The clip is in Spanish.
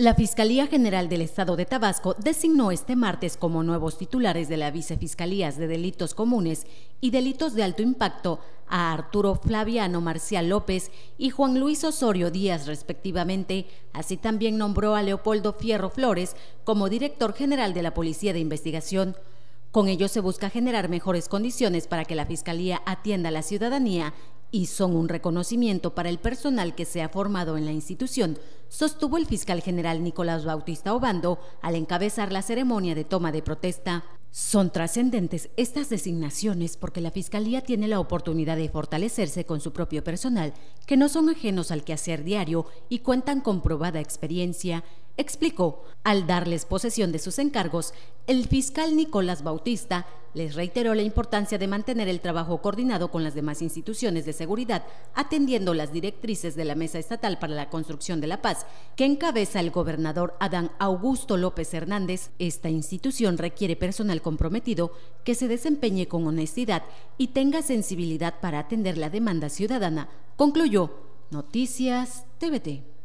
La Fiscalía General del Estado de Tabasco designó este martes como nuevos titulares de la Vicefiscalías de Delitos Comunes y Delitos de Alto Impacto a Arturo Flaviano Marcial López y Juan Luis Osorio Díaz respectivamente. Así también nombró a Leopoldo Fierro Flores como director general de la Policía de Investigación. Con ello se busca generar mejores condiciones para que la Fiscalía atienda a la ciudadanía y son un reconocimiento para el personal que se ha formado en la institución, sostuvo el fiscal general Nicolás Bautista Obando al encabezar la ceremonia de toma de protesta. Son trascendentes estas designaciones porque la Fiscalía tiene la oportunidad de fortalecerse con su propio personal, que no son ajenos al quehacer diario y cuentan con probada experiencia explicó, al darles posesión de sus encargos, el fiscal Nicolás Bautista les reiteró la importancia de mantener el trabajo coordinado con las demás instituciones de seguridad, atendiendo las directrices de la Mesa Estatal para la Construcción de la Paz, que encabeza el gobernador Adán Augusto López Hernández. Esta institución requiere personal comprometido que se desempeñe con honestidad y tenga sensibilidad para atender la demanda ciudadana, concluyó Noticias TVT.